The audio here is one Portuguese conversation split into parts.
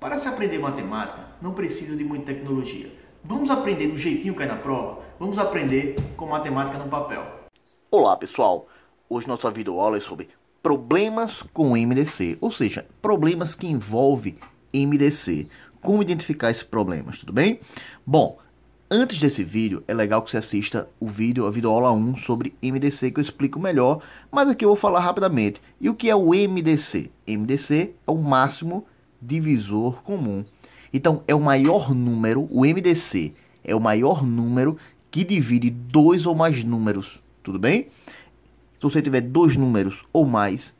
Para se aprender matemática, não precisa de muita tecnologia. Vamos aprender do jeitinho que é na prova? Vamos aprender com matemática no papel. Olá pessoal, hoje nossa videoaula é sobre problemas com MDC, ou seja, problemas que envolvem MDC. Como identificar esses problemas, tudo bem? Bom, Antes desse vídeo, é legal que você assista o vídeo, a videoaula 1 sobre MDC que eu explico melhor, mas aqui eu vou falar rapidamente. E o que é o MDC? MDC é o máximo divisor comum. Então, é o maior número, o MDC é o maior número que divide dois ou mais números, tudo bem? Se você tiver dois números ou mais,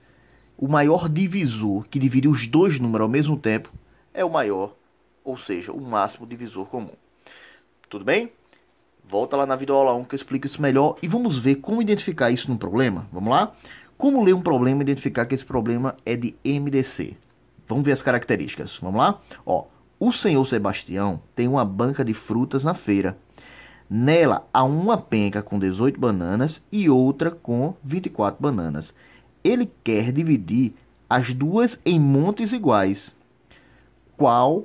o maior divisor que divide os dois números ao mesmo tempo é o maior, ou seja, o máximo divisor comum. Tudo bem? Volta lá na videoaula 1 que eu explico isso melhor e vamos ver como identificar isso num problema. Vamos lá? Como ler um problema e identificar que esse problema é de MDC? Vamos ver as características. Vamos lá? Ó, o senhor Sebastião tem uma banca de frutas na feira. Nela há uma penca com 18 bananas e outra com 24 bananas. Ele quer dividir as duas em montes iguais. Qual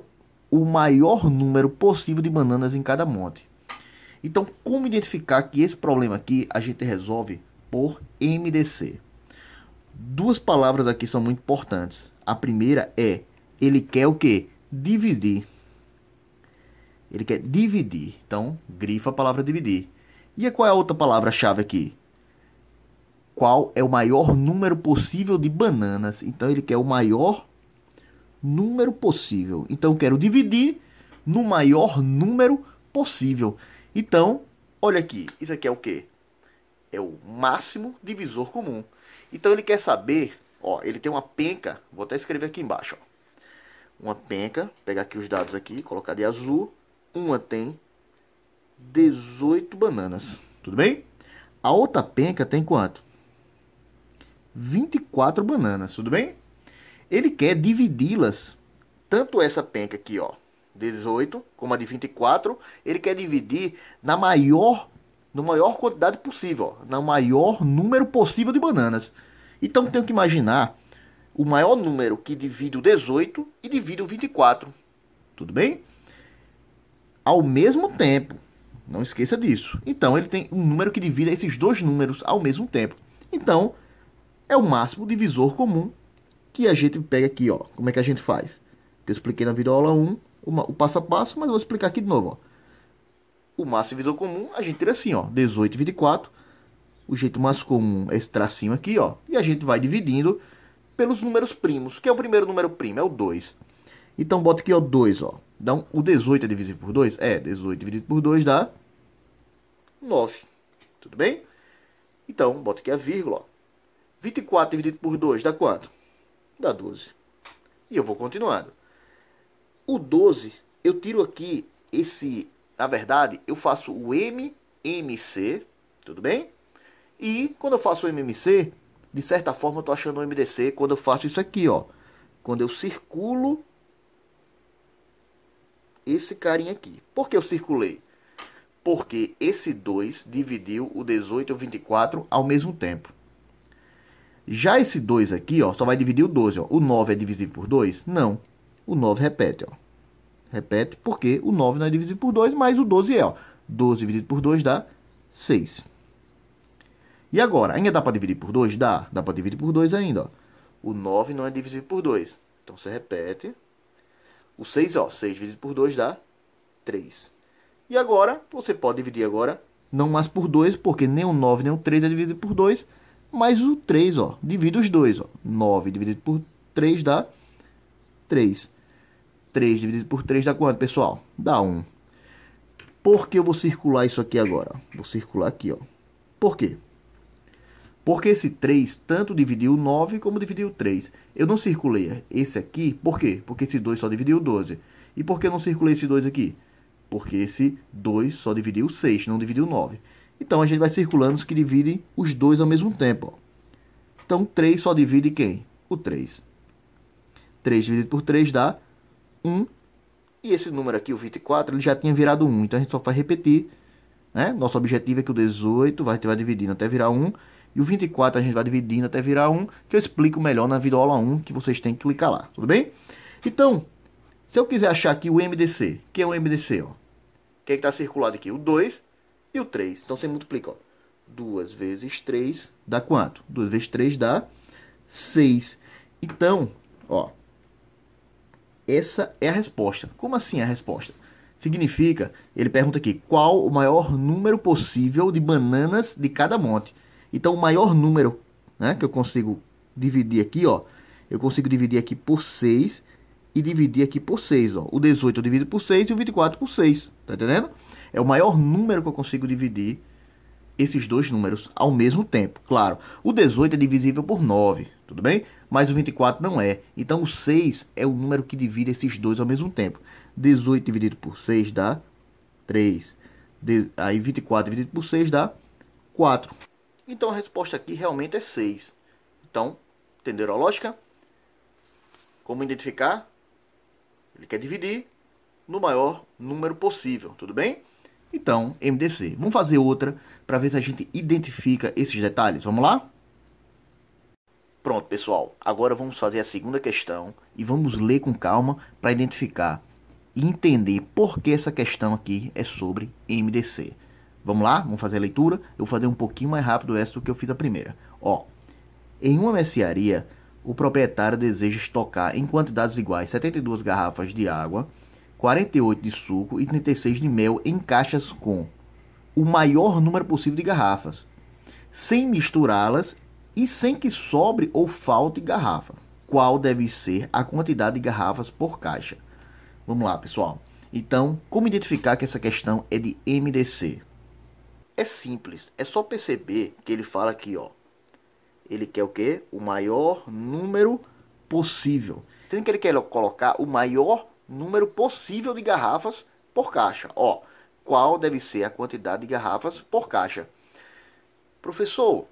o maior número possível de bananas em cada monte? Então, como identificar que esse problema aqui a gente resolve por MDC? duas palavras aqui são muito importantes. A primeira é ele quer o quê? Dividir. Ele quer dividir. Então, grifa a palavra dividir. E qual é a outra palavra-chave aqui? Qual é o maior número possível de bananas? Então, ele quer o maior número possível. Então, quero dividir no maior número possível. Então, olha aqui. Isso aqui é o quê? É o máximo divisor comum. Então ele quer saber, ó, ele tem uma penca, vou até escrever aqui embaixo, ó. Uma penca, pegar aqui os dados aqui, colocar de azul. Uma tem 18 bananas, tudo bem? A outra penca tem quanto? 24 bananas, tudo bem? Ele quer dividi-las, tanto essa penca aqui, ó, 18, como a de 24, ele quer dividir na maior no maior quantidade possível, ó, no maior número possível de bananas. Então tenho que imaginar o maior número que divide o 18 e divide o 24. Tudo bem? Ao mesmo tempo. Não esqueça disso. Então ele tem um número que divide esses dois números ao mesmo tempo. Então é o máximo divisor comum que a gente pega aqui, ó. Como é que a gente faz? eu expliquei na videoaula 1, o passo a passo, mas eu vou explicar aqui de novo, ó. O máximo de visão comum, a gente tira assim, ó, 18 e 24. O jeito mais comum é esse tracinho aqui, ó. E a gente vai dividindo pelos números primos. Que é o primeiro número primo? É o 2. Então, bota aqui, ó, 2, ó. Então, o 18 é divisível por 2? É, 18 dividido por 2 é, dá 9. Tudo bem? Então, bota aqui a vírgula, ó. 24 dividido por 2 dá quanto? Dá 12. E eu vou continuando. O 12, eu tiro aqui esse na verdade, eu faço o MMC, tudo bem? E quando eu faço o MMC, de certa forma eu estou achando o MDC quando eu faço isso aqui, ó. Quando eu circulo esse carinha aqui. Por que eu circulei? Porque esse 2 dividiu o 18 e o 24 ao mesmo tempo. Já esse 2 aqui, ó, só vai dividir o 12, ó. O 9 é divisível por 2? Não. O 9 repete, ó. Repete, porque o 9 não é dividido por 2, mas o 12 é. Ó. 12 dividido por 2 dá 6. E agora, ainda dá para dividir por 2? Dá. Dá para dividir por 2 ainda. Ó. O 9 não é dividido por 2. Então você repete. O 6, ó, 6 dividido por 2 dá 3. E agora, você pode dividir agora, não mais por 2, porque nem o 9 nem o 3 é dividido por 2, mas o 3, ó, divide os 2, ó. 9 dividido por 3 dá 3. 3 dividido por 3 dá quanto, pessoal? Dá 1. Por que eu vou circular isso aqui agora? Vou circular aqui, ó. Por quê? Porque esse 3 tanto dividiu 9 como dividiu 3. Eu não circulei esse aqui, por quê? Porque esse 2 só dividiu 12. E por que eu não circulei esse 2 aqui? Porque esse 2 só dividiu 6, não dividiu 9. Então a gente vai circulando os que dividem os dois ao mesmo tempo. Ó. Então 3 só divide quem? O 3. 3 dividido por 3 dá 1. E esse número aqui, o 24, ele já tinha virado 1. Então a gente só vai repetir. Né? Nosso objetivo é que o 18 vai, vai dividindo até virar 1. E o 24 a gente vai dividindo até virar 1. Que eu explico melhor na videoaula 1, que vocês têm que clicar lá. Tudo bem? Então, se eu quiser achar aqui o MDC, que é o MDC? O que é está circulado aqui? O 2 e o 3. Então você multiplica. 2 vezes 3 dá quanto? 2 vezes 3 dá 6. Então, ó, essa é a resposta. Como assim é a resposta? Significa, ele pergunta aqui, qual o maior número possível de bananas de cada monte? Então, o maior número né, que eu consigo dividir aqui, ó, eu consigo dividir aqui por 6 e dividir aqui por 6. Ó. O 18 eu divido por 6 e o 24 por 6. Tá entendendo? É o maior número que eu consigo dividir esses dois números ao mesmo tempo. Claro, o 18 é divisível por 9, tudo bem? Mas o 24 não é. Então o 6 é o número que divide esses dois ao mesmo tempo. 18 dividido por 6 dá 3. De... Aí 24 dividido por 6 dá 4. Então a resposta aqui realmente é 6. Então, entenderam a lógica? Como identificar? Ele quer dividir no maior número possível, tudo bem? Então, MDC. Vamos fazer outra para ver se a gente identifica esses detalhes. Vamos lá? Pronto, pessoal. Agora vamos fazer a segunda questão e vamos ler com calma para identificar e entender por que essa questão aqui é sobre MDC. Vamos lá? Vamos fazer a leitura? Eu vou fazer um pouquinho mais rápido essa do que eu fiz a primeira. Ó, em uma mercearia, o proprietário deseja estocar em quantidades iguais 72 garrafas de água 48 de suco e 36 de mel em caixas com o maior número possível de garrafas, sem misturá-las e sem que sobre ou falte garrafa. Qual deve ser a quantidade de garrafas por caixa? Vamos lá, pessoal. Então, como identificar que essa questão é de MDC? É simples, é só perceber que ele fala aqui, ó. Ele quer o quê? O maior número possível. Sendo que ele quer colocar o maior número possível de garrafas por caixa. Ó, qual deve ser a quantidade de garrafas por caixa? Professor,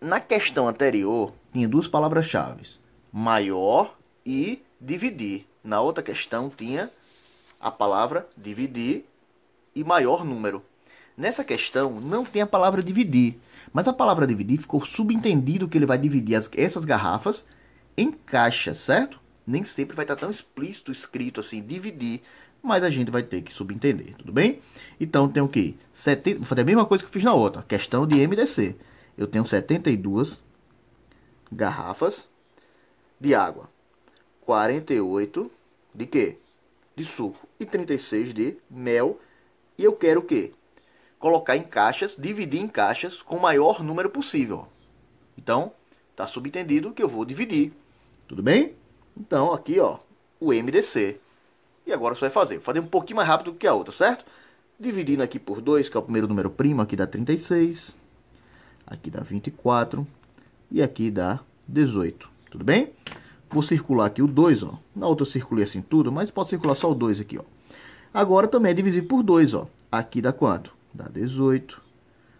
na questão anterior tinha duas palavras-chave: maior e dividir. Na outra questão tinha a palavra dividir e maior número. Nessa questão não tem a palavra dividir, mas a palavra dividir ficou subentendido que ele vai dividir as, essas garrafas em caixas, certo? nem sempre vai estar tão explícito, escrito assim, dividir, mas a gente vai ter que subentender, tudo bem? Então tenho que 70, vou fazer a mesma coisa que eu fiz na outra, questão de MDC. Eu tenho 72 garrafas de água, 48 de quê? De suco e 36 de mel. E eu quero o quê? Colocar em caixas, dividir em caixas com o maior número possível. Então, está subentendido que eu vou dividir. Tudo bem? Então, aqui, ó, o MDC. E agora você vai fazer. Vou fazer um pouquinho mais rápido que a outra, certo? Dividindo aqui por 2, que é o primeiro número primo, aqui dá 36. Aqui dá 24. E aqui dá 18, tudo bem? Vou circular aqui o 2, ó. Na outra eu circulei assim tudo, mas pode circular só o 2 aqui, ó. Agora também é dividir por 2, ó. Aqui dá quanto? Dá 18.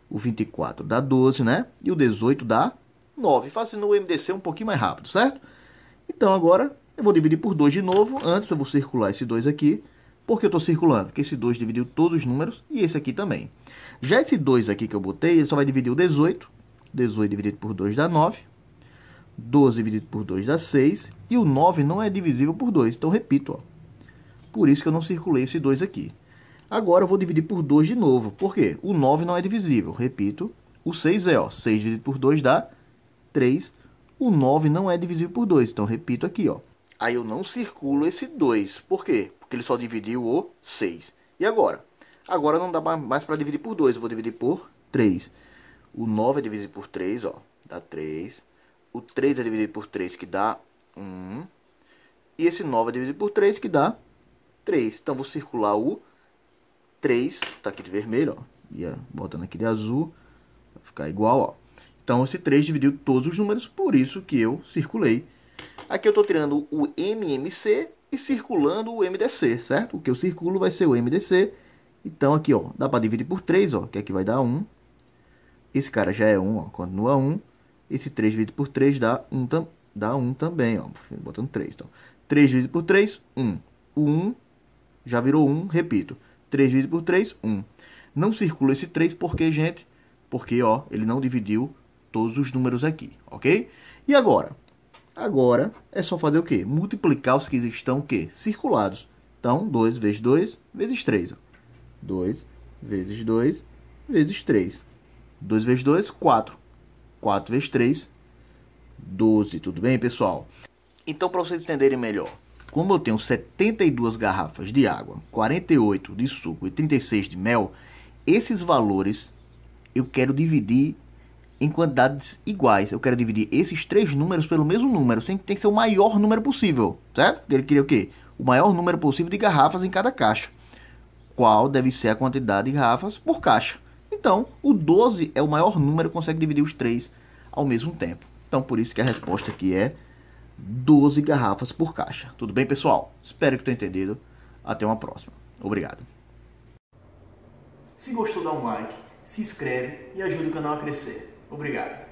O 24 dá 12, né? E o 18 dá 9. Fazendo o MDC um pouquinho mais rápido, certo? Então agora eu vou dividir por 2 de novo. Antes eu vou circular esse 2 aqui. Por que eu estou circulando? Porque esse 2 dividiu todos os números e esse aqui também. Já esse 2 aqui que eu botei, ele só vai dividir o 18. 18 dividido por 2 dá 9. 12 dividido por 2 dá 6. E o 9 não é divisível por 2. Então, repito. Ó. Por isso que eu não circulei esse 2 aqui. Agora eu vou dividir por 2 de novo. Por quê? O 9 não é divisível. Repito. O 6 é. Ó, 6 dividido por 2 dá 3. O 9 não é divisível por 2, então repito aqui, ó. Aí eu não circulo esse 2, por quê? Porque ele só dividiu o 6. E agora? Agora não dá mais para dividir por 2, eu vou dividir por 3. O 9 é dividido por 3, ó, dá 3. O 3 é dividido por 3, que dá 1. E esse 9 é dividido por 3, que dá 3. Então, vou circular o 3, Está aqui de vermelho, ó. E botando aqui de azul, vai ficar igual, ó. Então, esse 3 dividiu todos os números, por isso que eu circulei. Aqui eu estou tirando o MMC e circulando o MDC, certo? O que eu circulo vai ser o MDC. Então, aqui, ó, dá para dividir por 3, ó, que aqui é vai dar 1. Esse cara já é 1, ó, continua 1. Esse 3 dividido por 3 dá 1, tam dá 1 também, ó, botando 3. Então, 3 dividido por 3, 1. O 1 já virou 1, repito. 3 dividido por 3, 1. Não circula esse 3 porque, gente, porque, ó, ele não dividiu todos os números aqui, ok? E agora? Agora é só fazer o quê? Multiplicar os que estão o quê? circulados. Então, 2 vezes 2 vezes 3. 2 vezes 2 vezes 3. 2 vezes 2, 4. 4 vezes 3, 12. Tudo bem, pessoal? Então, para vocês entenderem melhor, como eu tenho 72 garrafas de água, 48 de suco e 36 de mel, esses valores eu quero dividir em quantidades iguais. Eu quero dividir esses três números pelo mesmo número, sempre tem que ser o maior número possível, certo? Ele queria o quê? O maior número possível de garrafas em cada caixa. Qual deve ser a quantidade de garrafas por caixa? Então, o 12 é o maior número que consegue dividir os três ao mesmo tempo. Então, por isso que a resposta aqui é 12 garrafas por caixa. Tudo bem, pessoal? Espero que tenha entendido. Até uma próxima. Obrigado. Se gostou, dá um like, se inscreve e ajude o canal a crescer. Obrigado.